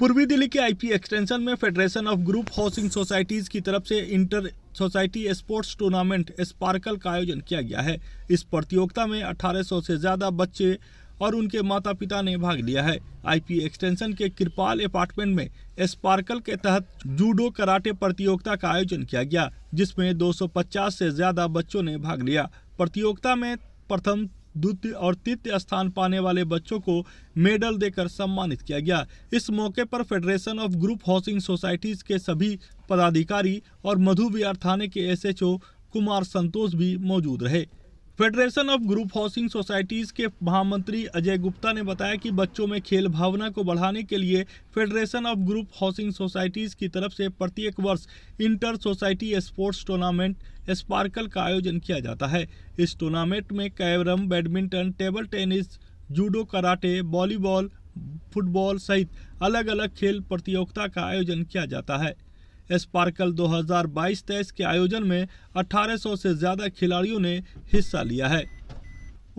पूर्वी दिल्ली के IP extension में federation of group housing societies की तरफ से inter society sports tournament sparkle का आयोजन किया गया है इस प्रतियोगिता में 1800 से ज़्यादा बच्चे और उनके माता पिता ने भाग लिया है आईपी एक्सटेंशन के कृपाल अपार्टमेंट में स्पार्कल के तहत जूडो कराटे प्रतियोगिता का आयोजन किया गया जिसमें 250 से ज़्यादा बच्चों ने भाग लिया प्रतियोगिता में प्रथम द्वितीय और तृतीय स्थान पाने वाले बच्चों को मेडल देकर सम्मानित किया गया इस मौके पर federation of group housing societies के सभी पदाधिकारी और मधु थाने के एसएचओ कुमार संतोष भी मौजूद रहे federation of group housing societies के महामंत्री अजय गुप्ता ने बताया कि बच्चों में खेल भावना को बढ़ाने के लिए federation of group housing societies की तरफ से प्रत्येक वर्ष inter society sports tournament sparkle का आयोजन किया जाता है इस टूर्नामेंट में carrom badminton table tennis judo karate volleyball football सहित अलग अलग खेल प्रतियोगिता का आयोजन किया जाता है स्पार्कल 2022 हजार के आयोजन में 1800 से ज़्यादा खिलाड़ियों ने हिस्सा लिया है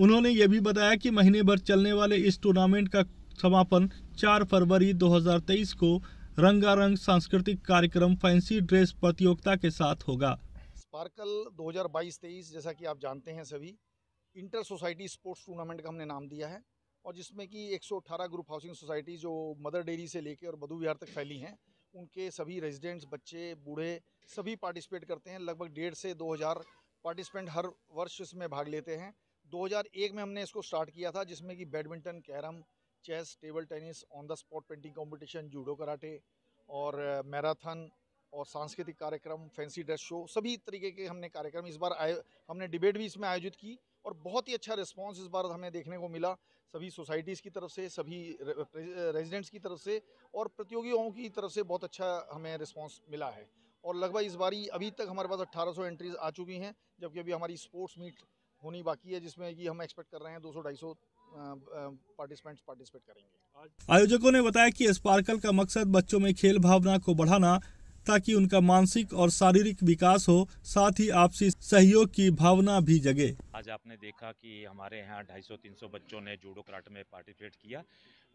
उन्होंने ये भी बताया कि महीने भर चलने वाले इस टूर्नामेंट का समापन 4 फरवरी 2023 को रंगारंग सांस्कृतिक कार्यक्रम फैंसी ड्रेस प्रतियोगिता के साथ होगा स्पार्कल 2022-23 जैसा कि आप जानते हैं सभी इंटर सोसाइटी स्पोर्ट्स टूर्नामेंट का हमने नाम दिया है और जिसमें कि 118 ग्रुप हाउसिंग सोसाइटी जो मदर डेयरी से लेकर और मधु विहार तक फैली हैं उनके सभी रेजिडेंट्स बच्चे बूढ़े सभी पार्टिसिपेट करते हैं लगभग डेढ़ से दो हज़ार पार्टिसिपेंट हर वर्ष इसमें भाग लेते हैं 2001 में हमने इसको स्टार्ट किया था जिसमें कि badminton carrom chess table tennis on the spot painting competition judo karate और मैराथन और सांस्कृतिक कार्यक्रम फैंसी ड्रेस शो सभी तरीके के हमने कार्यक्रम इस बार आयो हमने डिबेट भी इसमें आयोजित की और बहुत ही अच्छा रिस्पांस इस बार हमें देखने को मिला सभी सोसाइटीज़ की तरफ से सभी रेजिडेंट्स की तरफ से और प्रतियोगियों की तरफ से बहुत अच्छा हमें रिस्पांस मिला है और लगभग इस बारी अभी तक हमारे पास 1800 एंट्रीज आ चुकी हैं जबकि अभी हमारी स्पोर्ट्स मीट होनी बाकी है जिसमें कि हम एक्सपेक्ट कर रहे हैं ढाई सौ पार्टिसिपेंट्स पार्टिसिपेट करेंगे आयोजकों ने बताया कि स्पार्कल का मकसद बच्चों में खेल भावना को बढ़ाना ताकि उनका मानसिक और शारीरिक विकास हो साथ ही आपसी सहयोग की भावना भी जगे आज आपने देखा कि हमारे यहाँ 250-300 बच्चों ने जूडो कराटे में पार्टिसिपेट किया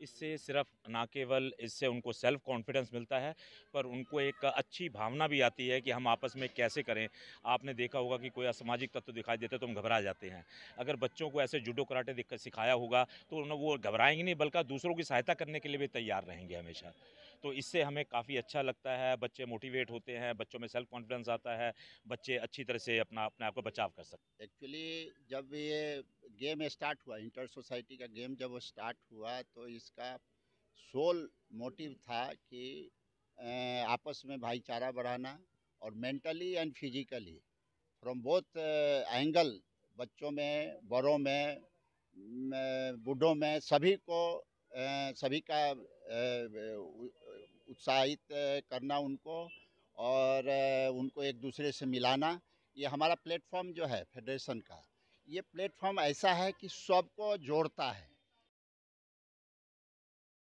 इससे सिर्फ ना केवल इससे उनको सेल्फ कॉन्फिडेंस मिलता है पर उनको एक अच्छी भावना भी आती है कि हम आपस में कैसे करें आपने देखा होगा कि कोई असामाजिक तत्व दिखाई देते तो हम घबरा जाते हैं अगर बच्चों को ऐसे जूडो कराटे सिखाया होगा तो उन्हें वो घबराएंगे नहीं बल्कि दूसरों की सहायता करने के लिए भी तैयार रहेंगे हमेशा तो इससे हमें काफ़ी अच्छा लगता है बच्चे मोटिवेट होते हैं बच्चों में सेल्फ कॉन्फिडेंस आता है बच्चे अच्छी तरह से अपना अपने आप को बचाव कर सकते एक्चुअली जब ये गेम स्टार्ट हुआ इंटर सोसाइटी का गेम जब वो स्टार्ट हुआ तो इसका सोल मोटिव था कि आपस में भाईचारा बढ़ाना और mentally and physically from both angle बच्चों में बड़ों में बूढ़ों में सभी को सभी का उत्साहित करना उनको और उनको एक दूसरे से मिलाना ये हमारा प्लेटफॉर्म जो है फेडरेशन का ये प्लेटफॉर्म ऐसा है कि सबको जोड़ता है